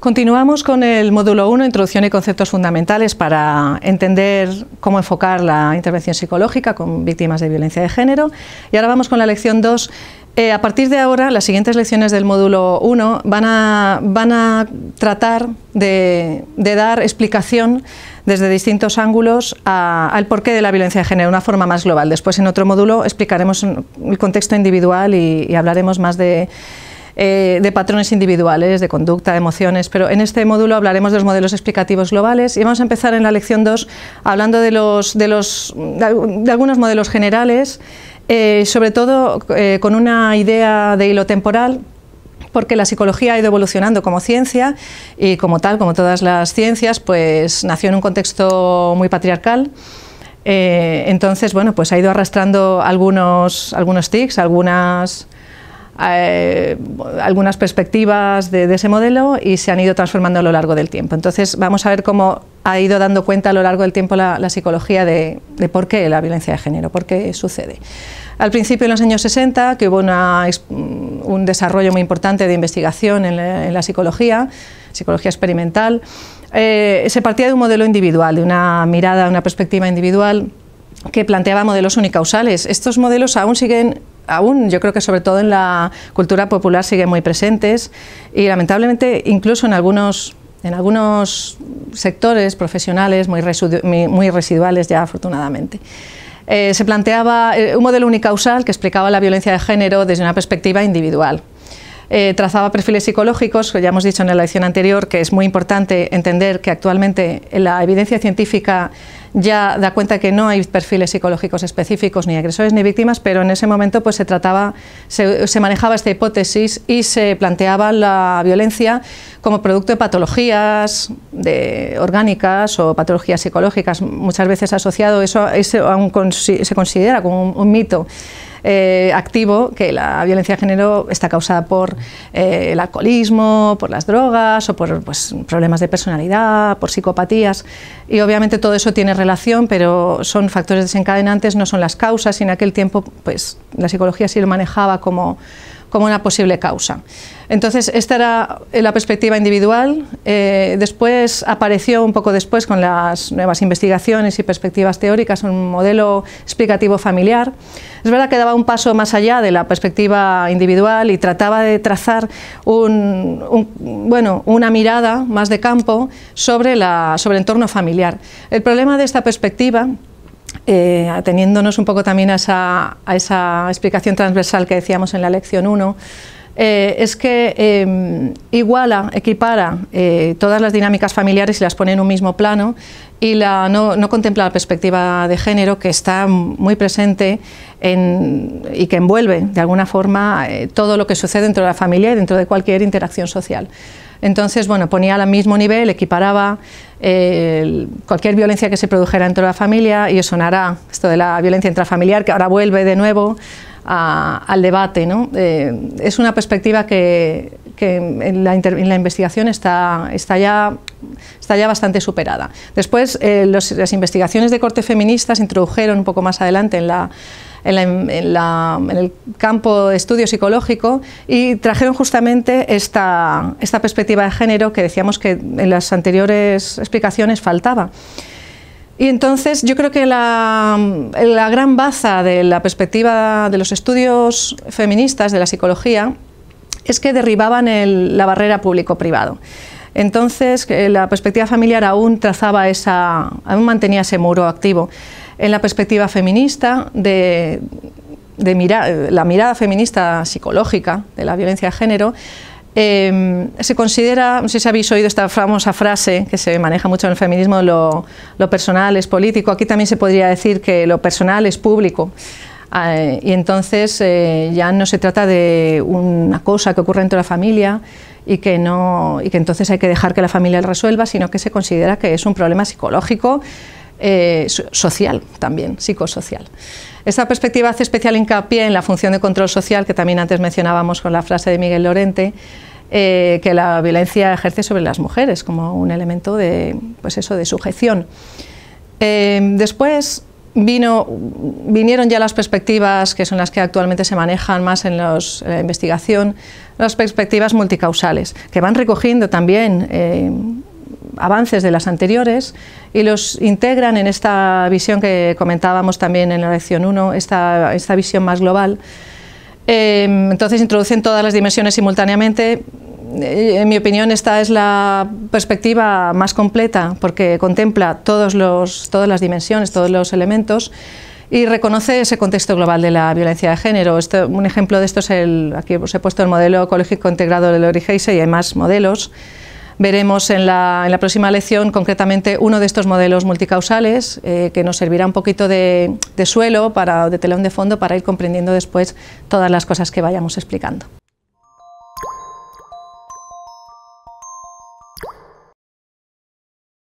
Continuamos con el módulo 1, introducción y conceptos fundamentales para entender cómo enfocar la intervención psicológica con víctimas de violencia de género. Y ahora vamos con la lección 2. Eh, a partir de ahora, las siguientes lecciones del módulo 1 van a, tratar de, dar explicación desde distintos ángulos al porqué de la violencia de género de una forma más global. Después, en otro módulo, explicaremos el contexto individual y hablaremos más de eh, de patrones individuales, de conducta, de emociones, pero en este módulo hablaremos de los modelos explicativos globales y vamos a empezar en la lección 2 hablando de, los, de, los, de algunos modelos generales, eh, sobre todo eh, con una idea de hilo temporal porque la psicología ha ido evolucionando como ciencia y como tal, como todas las ciencias, pues nació en un contexto muy patriarcal. entonces, bueno, pues ha ido arrastrando algunos, algunos tics, algunas eh, algunas perspectivas de, ese modelo y se han ido transformando a lo largo del tiempo. Entonces vamos a ver cómo ha ido dando cuenta a lo largo del tiempo la, psicología de, por qué la violencia de género, por qué sucede. Al principio, en los años 60, que hubo mm, un desarrollo muy importante de investigación en la, psicología, psicología experimental, eh, se partía de un modelo individual, de una mirada, una perspectiva individual que planteaba modelos unicausales. Estos modelos aún siguen aún, yo creo que sobre todo en la cultura popular siguen muy presentes y lamentablemente incluso en algunos en algunos sectores profesionales muy, residuales ya afortunadamente. Eh, se planteaba eh, un modelo unicausal que explicaba la violencia de género desde una perspectiva individual. Eh, trazaba perfiles psicológicos, que ya hemos dicho en la lección anterior que es muy importante entender que actualmente la evidencia científica ya da cuenta que no hay perfiles psicológicos específicos, ni agresores ni víctimas, pero en ese momento pues, se, trataba, se, manejaba esta hipótesis y se planteaba la violencia como producto de patologías de orgánicas o patologías psicológicas, muchas veces asociado, eso, eso se considera como un mito. Eh, activo que la violencia de género está causada por eh, el alcoholismo, por las drogas o por pues, problemas de personalidad, por psicopatías. Y obviamente todo eso tiene relación, pero son factores desencadenantes, no son las causas. Y en aquel tiempo, pues la psicología sí lo manejaba como como una posible causa. Entonces, esta era eh, la perspectiva individual. Eh, después apareció un poco después con las nuevas investigaciones y perspectivas teóricas un modelo explicativo familiar. Es verdad que daba un paso más allá de la perspectiva individual y trataba de trazar una mirada más de campo sobre, la, sobre el entorno familiar. El problema de esta perspectiva eh, ateniéndonos un poco también a esa, explicación transversal que decíamos en la lección 1, eh, es que eh, iguala, equipara todas las dinámicas familiares y las pone en un mismo plano y no, contempla la perspectiva de género que está muy presente y que envuelve de alguna forma todo lo que sucede dentro de la familia y dentro de cualquier interacción social. Entonces, bueno, ponía al mismo nivel, equiparaba eh, cualquier violencia que se produjera dentro de la familia y eso sonará esto de la violencia intrafamiliar que ahora vuelve de nuevo al debate. ¿no? Eh, es una perspectiva que, en, la la investigación está, está ya está ya bastante superada. Después, eh, las investigaciones de corte feminista se introdujeron un poco más adelante en la en, el campo de estudio psicológico y trajeron justamente esta, esta perspectiva de género que decíamos que en las anteriores explicaciones faltaba. Y entonces yo creo que la, la gran baza de la perspectiva de los estudios feministas de la psicología es que derribaban la barrera público-privado. Entonces, eh, la perspectiva familiar aún trazaba aún mantenía ese muro activo. En la perspectiva feminista, de, la mirada feminista psicológica de la violencia de género, em, se considera, no sé si habéis oído esta famosa frase que se maneja mucho en el feminismo, lo, personal es político, aquí también se podría decir que lo personal es público. Ah, y entonces eh, ya no se trata de una cosa que ocurre dentro de la familia, y que, no, y que entonces hay que dejar que la familia resuelva, sino que se considera que es un problema psicológico, eh, social también, psicosocial. Esta perspectiva hace especial hincapié en la función de control social, que también antes mencionábamos con la frase de Miguel Lorente, eh, que la violencia ejerce sobre las mujeres como un elemento de, pues eso, de sujeción. Eh, después, Vino, vinieron ya las perspectivas, que son las que actualmente se manejan más en, la investigación, las perspectivas multicausales, que van recogiendo también eh, avances de las anteriores y los integran en esta visión que comentábamos también en la lección 1, esta, visión más global. Eh, entonces introducen todas las dimensiones simultáneamente eh, en mi opinión, esta es la perspectiva más completa porque contempla todas las dimensiones, todos los elementos y reconoce ese contexto global de la violencia de género. un ejemplo de esto es el, aquí he puesto el modelo ecológico integrado de Lori Heise y hay más modelos. Veremos en la, próxima lección concretamente uno de estos modelos multicausales eh, que nos servirá un poquito de, de suelo, para, de telón de fondo, para ir comprendiendo después todas las cosas que vayamos explicando.